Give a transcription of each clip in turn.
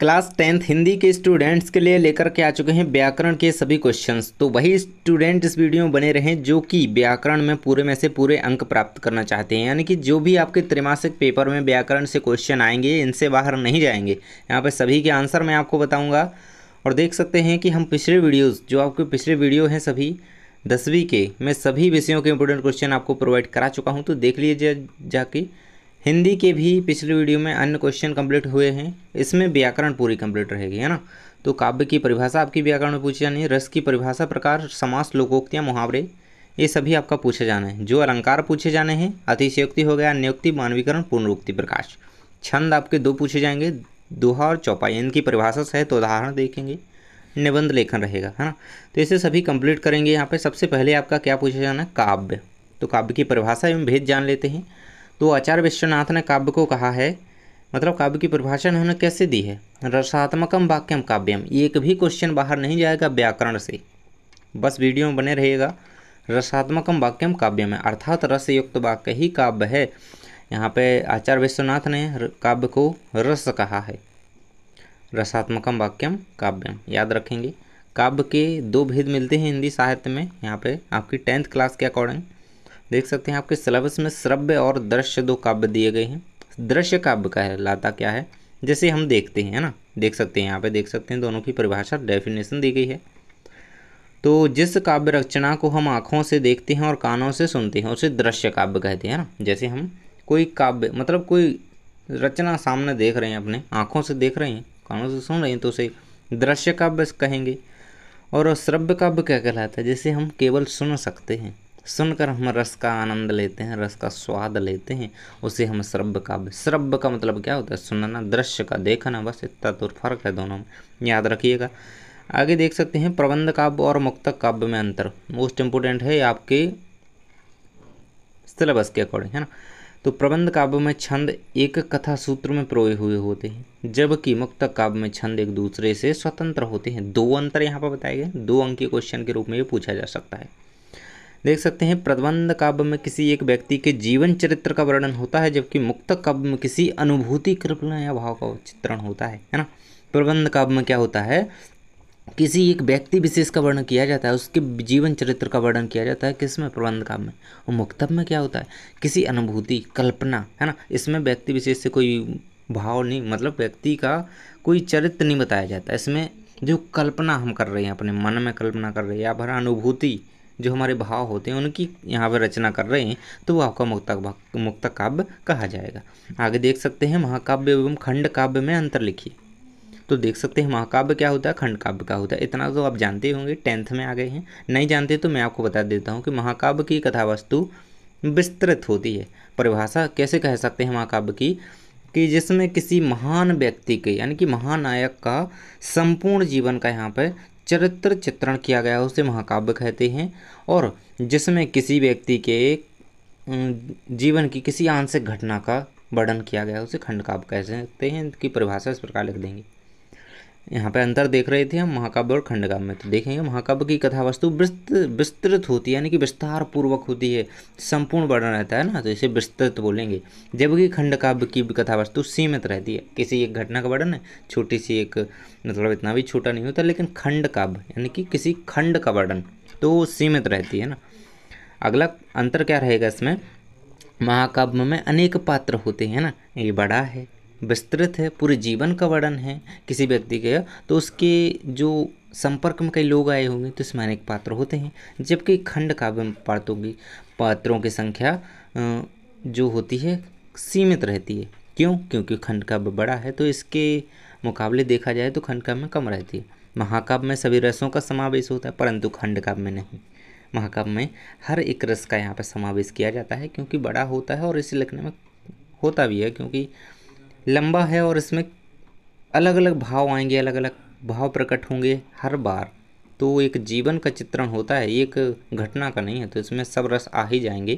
class tenth Hindi के students के लिए लेकर के आ चुके हैं व्याकरण के सभी क्वेश्चंस तो वही स्टूडेंट इस वीडियो में बने रहें जो कि व्याकरण में पूरे में से पूरे अंक प्राप्त करना चाहते हैं यानी कि जो भी आपके त्रिमासिक पेपर में व्याकरण से क्वेश्चन आएंगे इनसे बाहर नहीं जाएंगे यहाँ पर सभी के आंसर मैं आपको बताऊँगा और देख सकते हैं कि हम पिछले वीडियोज़ जो आपके पिछले वीडियो हैं सभी दसवीं के मैं सभी विषयों के इम्पोर्टेंट क्वेश्चन आपको प्रोवाइड करा चुका हूँ तो देख लीजिए जाके जा हिंदी के भी पिछले वीडियो में अन्य क्वेश्चन कंप्लीट हुए हैं इसमें व्याकरण पूरी कंप्लीट रहेगी है ना तो काव्य की परिभाषा आपकी व्याकरण में पूछी जानी है रस की परिभाषा प्रकार समास लोकोक्तियाँ मुहावरे ये सभी आपका पूछे जाना है जो अलंकार पूछे जाने हैं अतिशयोक्ति हो गया नियुक्ति मानवीकरण पूर्णोक्ति प्रकाश छंद आपके दो पूछे जाएंगे दोहा और चौपाई इनकी परिभाषा सहित उदाहरण देखेंगे निबंध लेखन रहेगा है ना तो इसे सभी कंप्लीट करेंगे यहाँ पे सबसे पहले आपका क्या पूछा जाना है काव्य तो काव्य की परिभाषा एवं भेद जान लेते हैं तो आचार्य विश्वनाथ ने काव्य को कहा है मतलब काव्य की परिभाषा उन्होंने कैसे दी है रसात्मकम वाक्यम काव्यम एक भी क्वेश्चन बाहर नहीं जाएगा व्याकरण से बस वीडियो में बने रहिएगा रसात्मकम वाक्यम काव्यम है अर्थात रस युक्त वाक्य ही काव्य है यहाँ पे आचार्य विश्वनाथ ने काव्य को रस कहा है रसात्मकम वाक्यम काव्यम याद रखेंगे काव्य के दो भेद मिलते हैं हिंदी साहित्य में यहाँ पे आपकी टेंथ क्लास के अकॉर्डिंग देख सकते हैं आपके सिलेबस में श्रव्य और दृश्य दो काव्य दिए गए हैं दृश्य काव्य का है लाता क्या है जैसे हम देखते हैं है ना देख सकते हैं यहाँ पे देख सकते हैं दोनों की परिभाषा डेफिनेशन दी गई है तो जिस काव्य रचना को हम आँखों से देखते हैं और कानों से सुनते हैं उसे दृश्य काव्य कहते हैं ना जैसे हम कोई काव्य मतलब कोई रचना सामने देख रहे हैं अपने आँखों से देख रहे हैं कानों से सुन रहे हैं तो उसे दृश्य काव्य कहेंगे और श्रव्य काव्य क्या कहलाता है जिसे हम केवल सुन सकते हैं सुनकर हम रस का आनंद लेते हैं रस का स्वाद लेते हैं उसे हम श्रब्ब का श्रब्ब का मतलब क्या होता है सुनना दृश्य का देखना बस इतना तो फर्क है दोनों में याद रखिएगा आगे देख सकते हैं प्रबंध काव्य और मुक्तक काव्य में अंतर मोस्ट इम्पोर्टेंट है आपके सिलेबस के अकॉर्डिंग है ना तो प्रबंध काव्य में छंद एक कथा सूत्र में प्रोय हुए होते हैं जबकि मुक्त काव्य में छंद एक दूसरे से स्वतंत्र होते हैं दो अंतर यहाँ पर बताए गए दो अंकीय क्वेश्चन के रूप में ये पूछा जा सकता है देख सकते हैं प्रबंध काव्य में किसी एक व्यक्ति के जीवन चरित्र का वर्णन होता है जबकि मुक्त काव्य में किसी अनुभूति कृपना या भाव का चित्रण होता है है ना प्रबंध काव्य में क्या होता है किसी एक व्यक्ति विशेष का वर्णन किया जाता है उसके जीवन चरित्र का वर्णन किया जाता है किसमें प्रबंध काव्य में और मुक्तव में क्या होता है किसी अनुभूति कल्पना है ना इसमें व्यक्ति विशेष से कोई भाव नहीं मतलब व्यक्ति का कोई चरित्र नहीं बताया जाता इसमें जो कल्पना हम कर रहे हैं अपने मन में कल्पना कर रहे हैं या भरा अनुभूति जो हमारे भाव होते हैं उनकी यहाँ पर रचना कर रहे हैं तो वो आपका मुक्तक मुक्तक काव्य कहा जाएगा आगे देख सकते हैं महाकाव्य एवं खंड काव्य में अंतर लिखिए तो देख सकते हैं महाकाव्य क्या होता है खंड काव्य का होता है इतना तो आप जानते होंगे टेंथ में आ गए हैं नहीं जानते तो मैं आपको बता देता हूँ कि महाकाव्य की कथा वस्तु विस्तृत होती है परिभाषा कैसे कह सकते हैं महाकाव्य की कि जिसमें किसी महान व्यक्ति के यानी कि महानायक का संपूर्ण जीवन का यहाँ पर चरित्र चित्रण किया गया है उसे महाकाव्य कहते हैं और जिसमें किसी व्यक्ति के जीवन की किसी आंशिक घटना का वर्णन किया गया है उसे खंडकाव्य कह सकते हैं इनकी परिभाषा इस प्रकार लिख देंगे यहाँ पे अंतर देख रहे थे हम महाकाव्य और खंडकाव्य में तो देखेंगे महाकाव्य की कथा वस्तु विस्तृत होती है यानी कि विस्तार पूर्वक होती है संपूर्ण वर्णन रहता है ना तो इसे विस्तृत बोलेंगे जबकि खंडकाव्य की कथा वस्तु सीमित रहती है किसी एक घटना का वर्णन है छोटी सी एक मतलब इतना भी छोटा नहीं होता लेकिन खंडकाव्य यानी कि किसी खंड का वर्णन तो सीमित रहती है ना अगला अंतर क्या रहेगा इसमें महाकाव्य में अनेक पात्र होते हैं ना ये बड़ा है विस्तृत है पूरे जीवन का वर्णन है किसी व्यक्ति के तो उसके जो संपर्क में कई लोग आए होंगे तो इसमें अनेक पात्र होते हैं जबकि खंड काव्य में पात्रों की पात्रों की संख्या जो होती है सीमित रहती है क्यों क्योंकि खंड काव्य बड़ा है तो इसके मुकाबले देखा जाए तो खंड काव्य में कम रहती है महाकाव्य में सभी रसों का समावेश होता है परंतु खंड काव्य में नहीं महाकाव्य में हर एक रस का यहाँ पर समावेश किया जाता है क्योंकि बड़ा होता है और इसे लिखने में होता भी है क्योंकि लंबा है और इसमें अलग अलग भाव आएंगे अलग अलग भाव प्रकट होंगे हर बार तो एक जीवन का चित्रण होता है एक घटना का नहीं है तो इसमें सब रस आ ही जाएंगे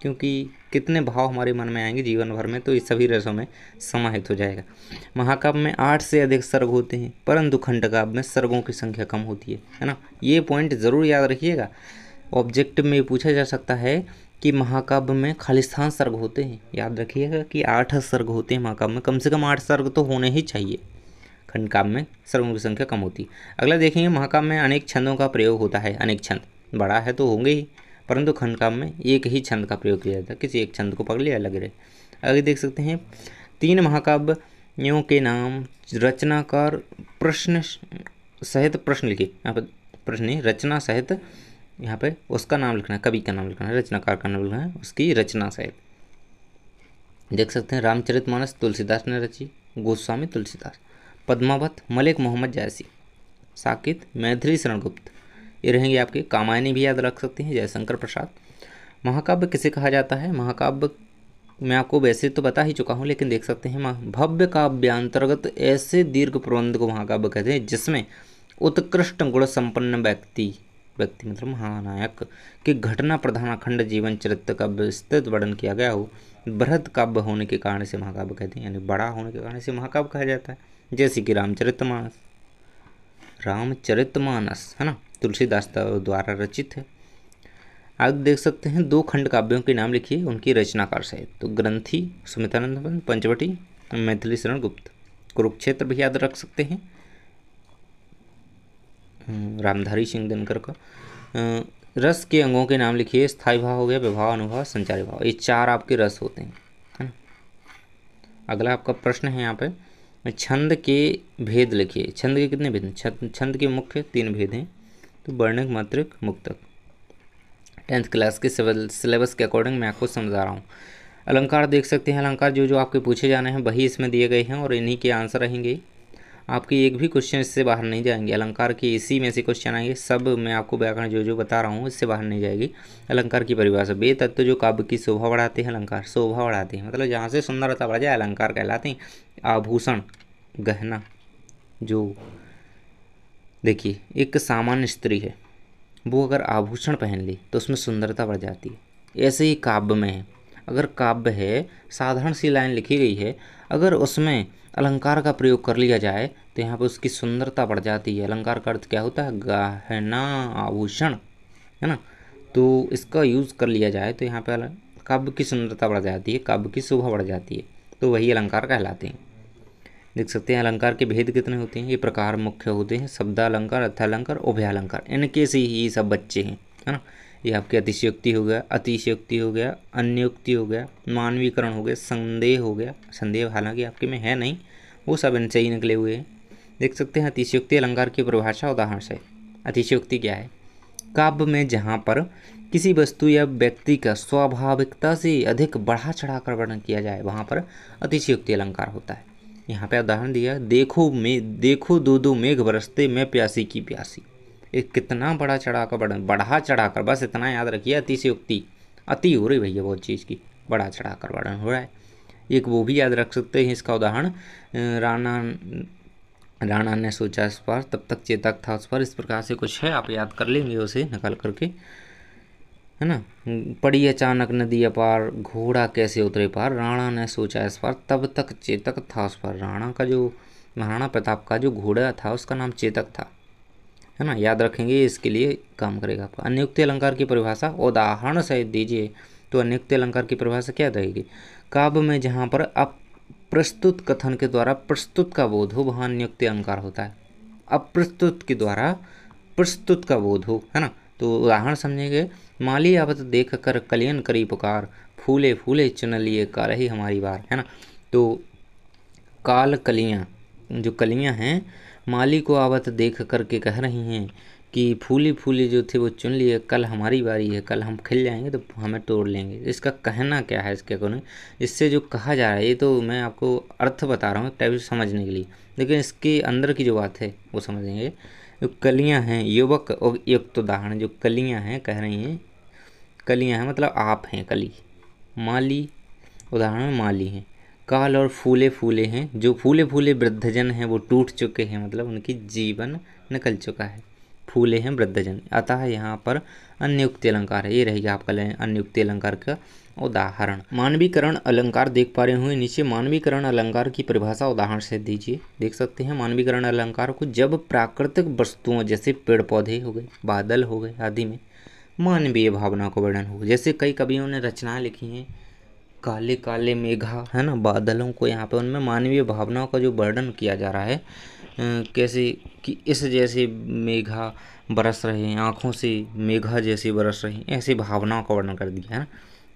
क्योंकि कितने भाव हमारे मन में आएंगे जीवन भर में तो ये सभी रसों में समाहित हो जाएगा महाकाव्य में आठ से अधिक सर्ग होते हैं परंतु खंड काव्य में सर्गों की संख्या कम होती है है ना ये पॉइंट ज़रूर याद रखिएगा ऑब्जेक्टिव में पूछा जा सकता है कि महाकाव्य में खालिस्थान सर्ग होते हैं याद रखिएगा कि आठ सर्ग होते हैं महाकाव्य में कम से कम आठ सर्ग तो होने ही चाहिए खंड काव्य में सर्गों की संख्या कम होती है अगला देखेंगे महाकाव्य में अनेक छंदों का प्रयोग होता है अनेक छंद बड़ा है तो होंगे ही परंतु खंड काव्य में एक ही छंद का प्रयोग किया जाता है किसी एक छंद को पकड़ लिया लग रहे आगे देख सकते हैं तीन महाकाव्यों के नाम रचनाकार प्रश्न सहित प्रश्न लिखे यहाँ पर प्रश्न रचना सहित यहाँ पे उसका नाम लिखना है कवि का नाम लिखना है रचनाकार का नाम लिखना है उसकी रचना शायद देख सकते हैं रामचरित मानस तुलसीदास ने रची गोस्वामी तुलसीदास पद्मावत मलिक मोहम्मद जायसी साकित मैथिली शरणगुप्त ये रहेंगे आपके कामायनी भी याद रख सकते हैं जयशंकर प्रसाद महाकाव्य किसे कहा जाता है महाकाव्य मैं आपको वैसे तो बता ही चुका हूँ लेकिन देख सकते हैं भव्य काव्यांतर्गत ऐसे दीर्घ प्रबंध को महाकाव्य कहते हैं जिसमें उत्कृष्ट गुण संपन्न व्यक्ति व्यक्ति मित्र महानायक के घटना प्रधान अखंड जीवन चरित्र का विस्तृत वर्णन किया गया हो बृहद काव्य होने के कारण इसे महाकाव्य कहते हैं यानी बड़ा होने के कारण इसे महाकाव्य कहा जाता है जैसे कि रामचरित मानस रामचरित मानस है ना तुलसीदास द्वारा रचित है आप देख सकते हैं दो खंड काव्यों के नाम लिखिए उनकी रचनाकार सहित तो ग्रंथी सुमितानंद पंचवटी मैथिली शरण गुप्त कुरुक्षेत्र भी याद रख सकते हैं रामधारी सिंह दिनकर का रस के अंगों के नाम लिखिए स्थायी भाव हो गया विभाव अनुभाव संचारी भाव ये चार आपके रस होते हैं है ना अगला आपका प्रश्न है यहाँ पे छंद के भेद लिखिए छंद के कितने भेद हैं छंद के मुख्य तीन भेद हैं तो वर्णक मात्रिक मुक्तक टेंथ क्लास के सिलेबस के अकॉर्डिंग मैं आपको समझा रहा हूँ अलंकार देख सकते हैं अलंकार जो जो आपके पूछे जाने हैं वही इसमें दिए गए हैं और इन्हीं के आंसर रहेंगे आपके एक भी क्वेश्चन इससे बाहर नहीं जाएंगे अलंकार के इसी में से क्वेश्चन आएंगे सब मैं आपको व्याकरण जो जो बता रहा हूँ इससे बाहर नहीं जाएगी अलंकार की परिभाषा बे तत्व जो काव्य की शोभा बढ़ाते हैं अलंकार शोभा बढ़ाते हैं मतलब जहाँ से सुंदरता बढ़ जाए अलंकार कहलाते हैं आभूषण गहना जो देखिए एक सामान्य स्त्री है वो अगर आभूषण पहन ली तो उसमें सुंदरता बढ़ जाती है ऐसे ही काव्य में है अगर काव्य है साधारण सी लाइन लिखी गई है अगर उसमें अलंकार का प्रयोग कर लिया जाए तो यहाँ पर उसकी सुंदरता बढ़ जाती है अलंकार का अर्थ क्या होता है गहना आभूषण है ना तो इसका यूज़ कर लिया जाए तो यहाँ पर कब की सुंदरता बढ़ जाती है कब की शोभा बढ़ जाती है तो वही अलंकार कहलाते हैं देख सकते हैं अलंकार के भेद कितने होते हैं ये प्रकार मुख्य होते हैं शब्दालंकार अर्थालंकार उभयालंकार इनके से ही सब बच्चे हैं है ना ये आपके अतिशयोक्ति हो गया अतिशयोक्ति हो गया अन्योक्ति हो गया मानवीकरण हो गया संदेह हो गया संदेह हालांकि आपके में है नहीं वो सब इनसे ही निकले हुए हैं देख सकते हैं अतिशयोक्ति अलंकार की परिभाषा उदाहरण से अतिशयोक्ति क्या है काव्य में जहाँ पर किसी वस्तु या व्यक्ति का स्वाभाविकता से अधिक बढ़ा चढ़ा कर वर्णन किया जाए वहाँ पर अतिशयोक्ति अलंकार होता है यहाँ पे उदाहरण दिया देखो मे देखो दो दो मेघ बरसते मैं प्यासी की प्यासी एक कितना बड़ा चढ़ा कर बढ़ा बढ़ा चढ़ा कर बस इतना याद रखिए अतिशयोक्ति अति हो रही भैया बहुत चीज़ की बड़ा चढ़ा कर वर्णन हो रहा है एक वो भी याद रख सकते हैं इसका उदाहरण राणा राणा ने सोचा इस पर तब तक चेतक था उस पर इस प्रकार से कुछ है आप याद कर लेंगे उसे निकाल करके है ना पड़ी अचानक नदी अपार घोड़ा कैसे उतरे पार राणा ने सोचा इस पर तब तक चेतक था उस पर राणा का जो महाराणा प्रताप का जो घोड़ा था उसका नाम चेतक था है ना याद रखेंगे इसके लिए काम करेगा आपका अनियुक्त अलंकार की परिभाषा उदाहरण सहित दीजिए तो अनियुक्त अलंकार की परिभाषा क्या रहेगी काव्य में जहाँ पर अप प्रस्तुत कथन के द्वारा प्रस्तुत का बोध हो वहाँ नियुक्ति अलंकार होता है अब प्रस्तुत के द्वारा प्रस्तुत का बोध हो है ना तो उदाहरण समझेंगे माली आवत देख कर कलियन करी पुकार फूले फूले चुन लिए का रही हमारी बार है ना तो काल कलियाँ जो कलियाँ हैं माली को आवत देख कर के कह रही हैं कि फूली फूली जो थी वो चुन लिए कल हमारी बारी है कल हम खिल जाएंगे तो हमें तोड़ लेंगे इसका कहना क्या है इसके अकॉर्डिंग इससे जो कहा जा रहा है ये तो मैं आपको अर्थ बता रहा हूँ टाइप समझने के लिए लेकिन इसके अंदर की जो बात है वो समझेंगे जो कलियाँ हैं युवक और युक्त उदाहरण जो कलियाँ हैं कह रही हैं कलियाँ हैं मतलब आप हैं कली माली उदाहरण माली हैं काल और फूले फूले हैं जो फूले फूले वृद्धजन हैं वो टूट चुके हैं मतलब उनकी जीवन निकल चुका है फूले हैं वृद्धजन अतः यहाँ पर अन्युक्ति अलंकार है ये रहेगा आपका अन्युक्ति अलंकार का उदाहरण मानवीकरण अलंकार देख पा रहे हुए नीचे मानवीकरण अलंकार की परिभाषा उदाहरण से दीजिए देख सकते हैं मानवीकरण अलंकार को जब प्राकृतिक वस्तुओं जैसे पेड़ पौधे हो गए बादल हो गए आदि में मानवीय भावना को वर्णन हो जैसे कई कवियों ने रचनाएं लिखी हैं काले काले मेघा है ना बादलों को यहाँ पर उनमें मानवीय भावनाओं का जो वर्णन किया जा रहा है कैसे कि इस जैसे मेघा बरस रहे हैं आँखों से मेघा जैसे बरस रहे हैं ऐसे भावनाओं का वर्णन कर दिया है ना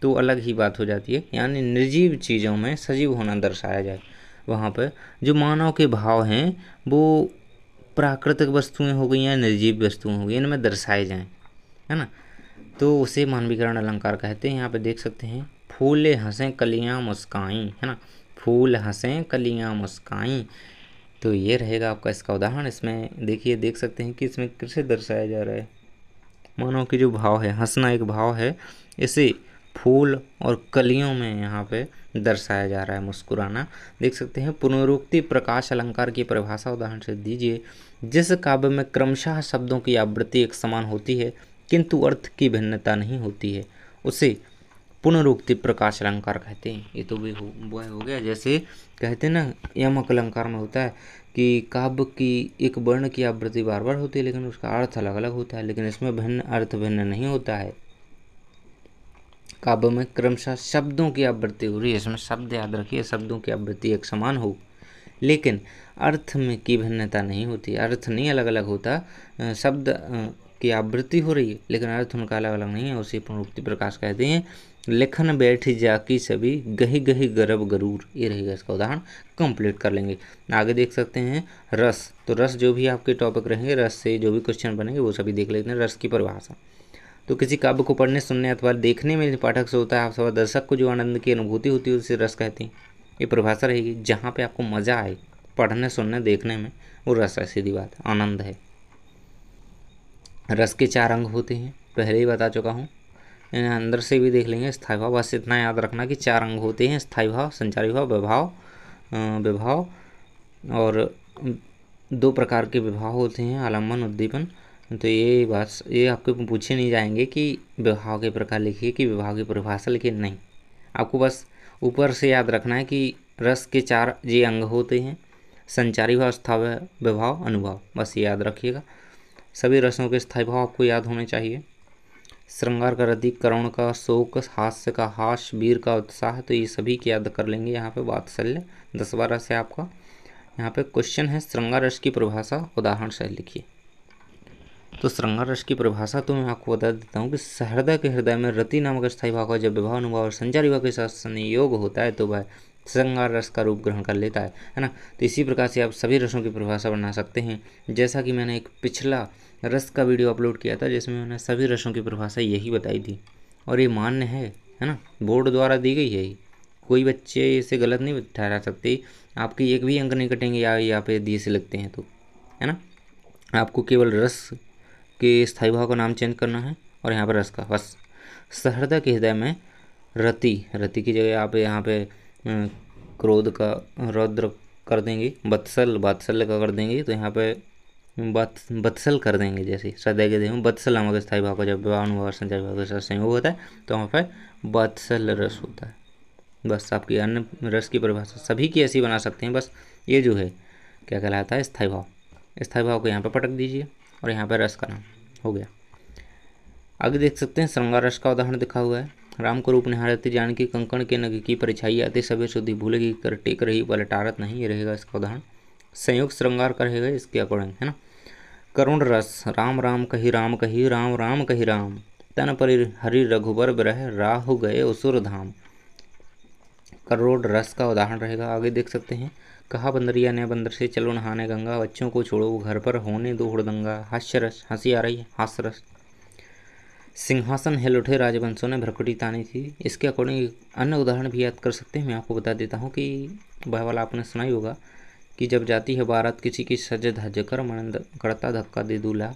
तो अलग ही बात हो जाती है यानी निर्जीव चीज़ों में सजीव होना दर्शाया जाए वहाँ पर जो मानव के भाव हैं वो प्राकृतिक वस्तुएं हो गई या निर्जीव वस्तुएं हो गई इनमें दर्शाए जाएं है ना तो उसे मानवीकरण अलंकार कहते हैं यहाँ पे देख सकते हैं फूल हंसें कलियाँ मुस्काई है ना फूल हंसें कलियाँ मुस्काई तो ये रहेगा आपका इसका उदाहरण इसमें देखिए देख सकते हैं कि इसमें कैसे दर्शाया जा रहा है मानो कि जो भाव है हंसना एक भाव है इसे फूल और कलियों में यहाँ पे दर्शाया जा रहा है मुस्कुराना देख सकते हैं पुनरुक्ति प्रकाश अलंकार की परिभाषा उदाहरण से दीजिए जिस काव्य में क्रमशः शब्दों की आवृत्ति एक समान होती है किंतु अर्थ की भिन्नता नहीं होती है उसे पुनरुक्ति प्रकाश अलंकार कहते हैं ये तो भी हो वह हो गया जैसे कहते हैं ना यमक अलंकार में होता है कि काव्य की एक वर्ण की आवृत्ति बार बार होती है लेकिन उसका अर्थ अलग अलग होता है लेकिन इसमें भिन्न अर्थ भिन्न नहीं होता है काव्य में क्रमशः शब्दों की आवृत्ति हो रही है इसमें शब्द याद रखिए शब्दों की आवृत्ति एक समान हो लेकिन अर्थ में की भिन्नता नहीं होती अर्थ नहीं अलग अलग होता शब्द की आवृत्ति हो रही है लेकिन अर्थ उनका अलग अलग नहीं है उसे पुनरुक्ति प्रकाश कहते हैं लेखन बैठ जाकी सभी गही गही गर्भ गरूर ये रहेगा इसका उदाहरण कंप्लीट कर लेंगे आगे देख सकते हैं रस तो रस जो भी आपके टॉपिक रहेंगे रस से जो भी क्वेश्चन बनेंगे वो सभी देख लेते हैं रस की परिभाषा तो किसी काव्य को पढ़ने सुनने अथवा देखने में पाठक से होता है आप सब दर्शक को जो आनंद की अनुभूति होती है उसे रस कहते हैं ये परिभाषा रहेगी जहाँ पर आपको मज़ा आए पढ़ने सुनने देखने में वो रस है सीधी बात आनंद है रस के चार अंग होते हैं पहले ही बता चुका हूँ अंदर से भी देख लेंगे स्थायी भाव बस इतना याद रखना कि चार अंग होते हैं स्थायी भाव संचारी भाव विभाव विभाव और दो प्रकार के विभाव होते हैं आलम्बन उद्दीपन तो ये बात ये आपको पूछे नहीं जाएंगे कि विभाव के प्रकार लिखिए कि विभाव की परिभाषा लिखिए नहीं आपको बस ऊपर से याद रखना है कि रस के चार ये अंग होते हैं संचारी भाव स्थाव विभाव अनुभाव बस ये याद रखिएगा सभी रसों के स्थायी भाव आपको याद होने चाहिए श्रृंगार का रदिक करुण का शोक हास्य का हास वीर का उत्साह तो ये सभी की याद कर लेंगे यहाँ पे वात्सल्य दस बारह से आपका यहाँ पे क्वेश्चन है श्रृंगार रस की परिभाषा उदाहरण से लिखिए तो श्रृंगार रस की परिभाषा तो मैं आपको बता देता हूँ कि सहृदय के हृदय में रति नामक स्थायी भाव का जब विवाह अनुभव और संचार युवा के साथ संयोग होता है तो वह श्रृंगार रस का रूप ग्रहण कर लेता है है ना तो इसी प्रकार से आप सभी रसों की परिभाषा बना सकते हैं जैसा कि मैंने एक पिछला रस का वीडियो अपलोड किया था जिसमें उन्होंने सभी रसों की परिभाषा यही बताई थी और ये मान्य है है ना बोर्ड द्वारा दी गई है कोई बच्चे इसे गलत नहीं ठहरा सकते आपके एक भी अंक नहीं कटेंगे या यहाँ पे दिए से लगते हैं तो है ना आपको केवल रस के स्थाई भाव का नाम चेंज करना है और यहाँ पर रस का बस सहृदय के हृदय में रति रति की जगह आप यहाँ पे क्रोध का रौद्र कर देंगे बत्सल बात्सल्य का कर देंगे तो यहाँ पे बत्सल कर देंगे जैसे सदैव के देह बत्सल नामक स्थायी भाव का जब विवाह और संचार भाव के साथ संयोग होता है तो वहाँ पर बत्सल रस होता है बस आपकी अन्य रस की परिभाषा सभी की ऐसी बना सकते हैं बस ये जो है क्या कहलाता है स्थाई भाव स्थाई भाव को यहाँ पर पटक दीजिए और यहाँ पर रस का नाम हो गया आगे देख सकते हैं श्रृंगार रस का उदाहरण दिखा हुआ है राम को रूप निहारती जान की कंकण के नग की परिछाई आते सभी शुद्धि भूलेगी कर टेक रही पलटारत नहीं ये रहेगा इसका उदाहरण संयोग श्रृंगार का रहेगा इसके अकॉर्डिंग है ना करुण रस राम राम कही राम कही राम राम कही राम तन पर हरि रघुबर ब्रह राहु गए असुर धाम करोड़ रस का उदाहरण रहेगा आगे देख सकते हैं कहा बंदरिया ने बंदर से चलो नहाने गंगा बच्चों को छोड़ो घर पर होने दो हुड़दंगा हास्य रस हंसी आ रही है हास्य रस सिंहासन हिल उठे राजवंशों ने भ्रकटी तानी थी इसके अकॉर्डिंग अन्य उदाहरण भी याद कर सकते हैं मैं आपको बता देता हूँ कि वह वाला आपने सुना ही होगा कि जब जाती है बारात किसी की सज धज कर मन करता धक्का दे दूल्हा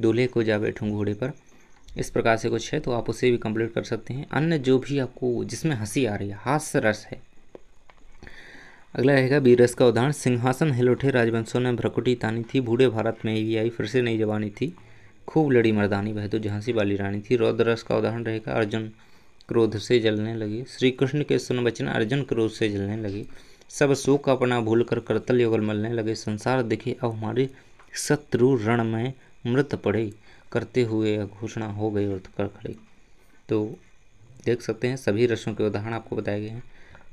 दूल्हे को जा बैठूँ घोड़े पर इस प्रकार से कुछ है तो आप उसे भी कंप्लीट कर सकते हैं अन्य जो भी आपको जिसमें हंसी आ रही है हास्य रस है अगला रहेगा बीरस का उदाहरण सिंहासन हिल उठे राजवंशों ने भ्रकुटी तानी थी बूढ़े भारत में ही आई फिर से नई जवानी थी खूब लड़ी मर्दानी वह तो झांसी वाली रानी थी रौद्र रस का उदाहरण रहेगा अर्जुन क्रोध से जलने लगी श्री कृष्ण के सुन वचन अर्जुन क्रोध से जलने लगी सब शोक अपना कर करतल युगल मलने लगे संसार दिखे अब हमारे शत्रु रण में मृत पड़े करते हुए घोषणा हो गई और कर खड़े तो देख सकते हैं सभी रसों के उदाहरण आपको बताए गए हैं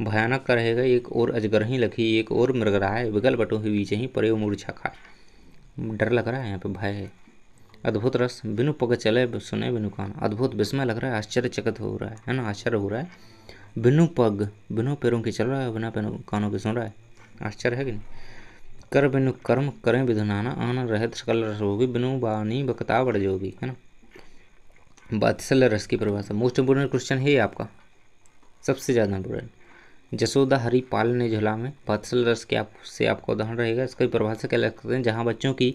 भयानक का रहेगा एक और अजगर ही लखी एक और मृगराय विगल बटो ही बीच ही परे मूर्छा खाए डर लग रहा है यहाँ पे भय है अद्भुत रस बिनु पग चले सुने बिनु कान अद्भुत विस्मय लग रहा है आश्चर्यचकित हो रहा है है ना आश्चर्य हो रहा है बिनु पग बिनु पैरों के चल रहा है बिना पैरों कानों के सुन रहा है आश्चर्य है कि नहीं कर बिनु कर्म करें विधुनाना आना रहत सकल रस होगी बिनु बानी बकता बढ़ जाओगी है ना बातसल रस की परिभाषा मोस्ट इम्पोर्टेंट क्वेश्चन है आपका सबसे ज़्यादा इम्पोर्टेंट जसोदा हरिपाल ने झुला में बात्सल रस के आप से आपका उदाहरण रहेगा इसकी परिभाषा क्या लगते हैं जहाँ बच्चों की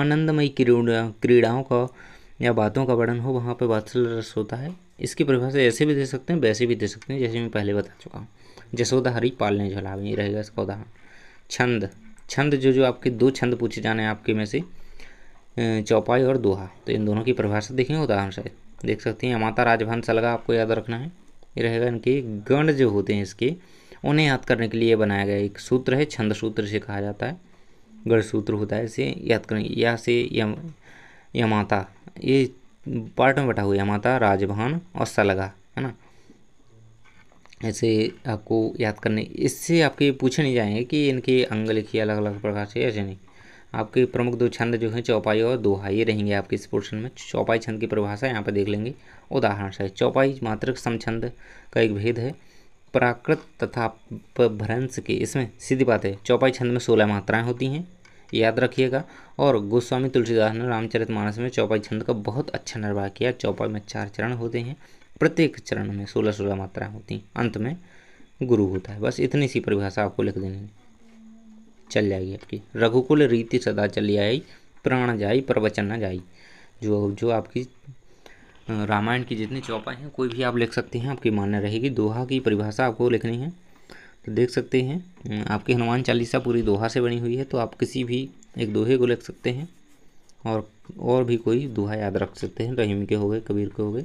आनंदमयी क्रीड़ाओं का या बातों का वर्णन हो वहाँ पर बात्सल रस होता है इसकी परिभाषा ऐसे भी दे सकते हैं वैसे भी दे सकते हैं जैसे मैं पहले बता चुका हूँ जसोदा हरी पालने झोला में रहेगा इसका उदाहरण छंद छंद जो जो आपके दो छंद पूछे जाने हैं आपके में से चौपाई और दोहा तो इन दोनों की परिभाषा देखें उदाहरण से देख सकते हैं माता राजभंस अलगा आपको याद रखना है ये रहेगा इनके गण जो होते हैं इसके उन्हें याद करने के लिए बनाया गया एक सूत्र है छंद सूत्र से कहा जाता है गण सूत्र होता है इसे याद करने या से यम यमाता ये पार्ट में बटा हुआ है माता राजभान और सलगा है ना ऐसे आपको याद करने इससे आपके पूछे नहीं जाएंगे कि इनके अंग लिखिए अलग अलग प्रकार से ऐसे नहीं आपके प्रमुख दो छंद जो हैं चौपाई और दोहा ये रहेंगे आपके इस पोर्शन में चौपाई छंद की परिभाषा यहाँ पर देख लेंगे उदाहरण से चौपाई मात्र समछंद का एक भेद है प्राकृत तथा भ्रंश के इसमें सीधी बात है चौपाई छंद में सोलह मात्राएं होती हैं याद रखिएगा और गोस्वामी तुलसीदास ने रामचरित मानस में चौपाई छंद का बहुत अच्छा निर्वाह किया चौपाई में चार चरण होते हैं प्रत्येक चरण में सोलह सोलह मात्राएं होती हैं अंत में गुरु होता है बस इतनी सी परिभाषा आपको लिख देनी है चल जाएगी आपकी रघुकुल रीति सदा चली आई प्राण जाई प्रवचन न जाई जो जो आपकी रामायण की जितनी चौपाई हैं कोई भी आप लिख सकते हैं आपकी मान्य रहेगी दोहा की परिभाषा आपको लिखनी है तो देख सकते हैं हम्म, आपकी हनुमान चालीसा पूरी दोहा से बनी हुई है तो आप किसी भी एक दोहे को लिख सकते हैं और और भी कोई दोहा याद रख सकते हैं रहीम के हो गए कबीर के हो गए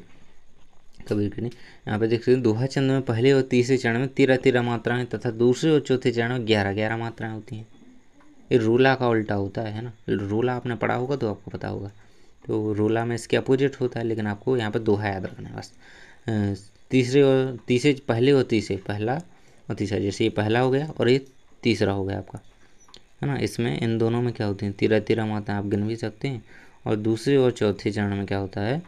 कबीर के नहीं यहाँ पे देख सकते हैं दोहा चंद में पहले और तीसरे चरण में तेरह तेरह मात्राएं तथा दूसरे और चौथे चरण में ग्यारह ग्यारह मात्राएं होती हैं ये रोला का उल्टा होता है ना रोला आपने पढ़ा होगा तो आपको पता होगा तो रोला में इसके अपोजिट होता है लेकिन आपको यहाँ पर दोहा याद रखना है बस तीसरे और तीसरे पहले और तीसरे पहला और तीसरा जैसे ये पहला हो गया और ये तीसरा हो गया आपका है ना इसमें इन दोनों में क्या होती हैं तेरह तेरह मात्राएँ आप गिन भी सकते हैं और दूसरे और चौथे चरण में क्या होता है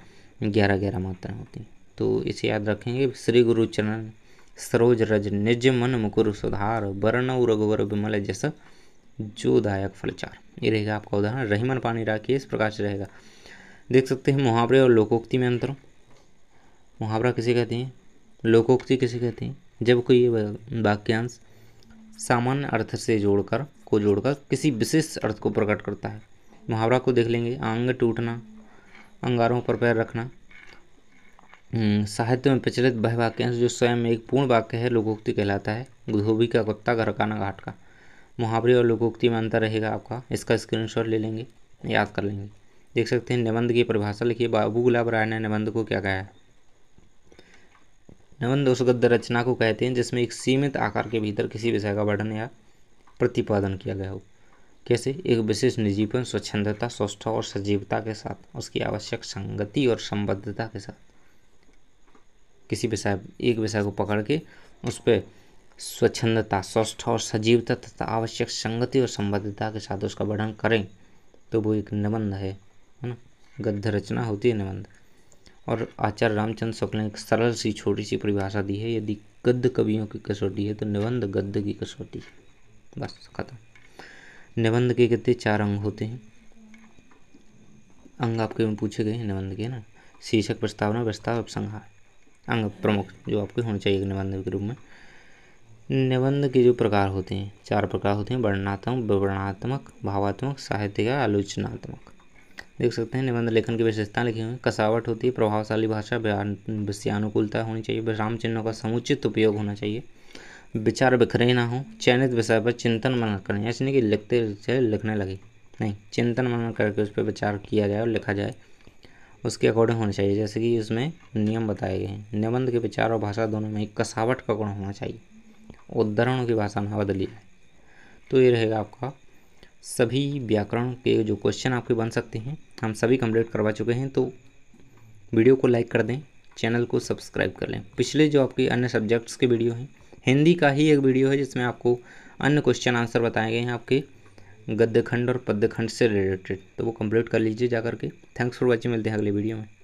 ग्यारह ग्यारह मात्राएँ होती हैं तो इसे याद रखेंगे श्री गुरु चरण सरोज रज निज मन मुकुर सुधार वर्ण रघुवर विमल जस जो दायक फलचार ये रहेगा आपका उदाहरण रही मन पानी राके इस प्रकार से रहेगा देख सकते हैं मुहावरे और लोकोक्ति में अंतर मुहावरा किसे कहते हैं लोकोक्ति किसे कहते हैं जब कोई वाक्यांश सामान्य अर्थ से जोड़कर को जोड़कर किसी विशेष अर्थ को प्रकट करता है मुहावरा को देख लेंगे अंग टूटना अंगारों पर पैर रखना हम्म, साहित्य में प्रचलित वह वाक्यांश जो स्वयं एक पूर्ण वाक्य है लोकोक्ति कहलाता है धोबी का कुत्ता घर का ना घाट का मुहावरे और लोकोक्ति में अंतर रहेगा आपका इसका स्क्रीनशॉट ले लेंगे याद कर लेंगे देख सकते हैं निबंध की परिभाषा लिखिए बाबू गुलाब राय ने निबंध को क्या कहा है निबंध उस गद्य रचना को कहते हैं जिसमें एक सीमित आकार के भीतर किसी विषय का वर्णन या प्रतिपादन किया गया हो कैसे एक विशेष निजीपन स्वच्छंदता स्वस्थ और सजीवता के साथ उसकी आवश्यक संगति और संबद्धता के साथ किसी विषय एक विषय को पकड़ के उस पर स्वच्छंदता स्वस्थ और सजीवता तथा आवश्यक संगति और संबद्धता के साथ उसका वर्णन करें तो वो एक निबंध है है ना गद्य रचना होती है निबंध और आचार्य रामचंद्र शुक्ल ने एक सरल सी छोटी सी परिभाषा दी है यदि गद्य कवियों की कसौटी है तो निबंध गद्य की कसौटी है बस खत्म निबंध के कितने चार अंग होते हैं अंग आपके में पूछे गए हैं निबंध के ना शीर्षक प्रस्तावना प्रस्ताव उपसंहार अंग प्रमुख जो आपके होने चाहिए निबंध के रूप में निबंध के जो प्रकार होते हैं चार प्रकार होते हैं वर्णनात्मक विवरणात्मक भावात्मक साहित्य का आलोचनात्मक देख सकते हैं निबंध लेखन की विशेषता लिखी हुई कसावट होती है प्रभावशाली भाषा विषयानुकूलता होनी चाहिए विराम चिन्हों का समुचित उपयोग होना चाहिए विचार बिखरे ना हो चयनित विषय पर चिंतन मनन करें ऐसे नहीं कि लिखते से लिखने लगे नहीं चिंतन मनन करके उस पर विचार किया जाए और लिखा जाए उसके अकॉर्डिंग होना चाहिए जैसे कि इसमें नियम बताए गए हैं निबंध के विचार और भाषा दोनों में एक कसावट का गुण होना चाहिए उदाहरणों की भाषा में बदली जाए तो ये रहेगा आपका सभी व्याकरण के जो क्वेश्चन आपके बन सकते हैं हम सभी कंप्लीट करवा चुके हैं तो वीडियो को लाइक कर दें चैनल को सब्सक्राइब कर लें पिछले जो आपके अन्य सब्जेक्ट्स के वीडियो हैं हिंदी का ही एक वीडियो है जिसमें आपको अन्य क्वेश्चन आंसर बताए गए हैं आपके गद्य खंड और पद्य खंड से रिलेटेड तो वो कंप्लीट कर लीजिए जा करके थैंक्स फॉर वॉचिंग मिलते हैं अगले वीडियो में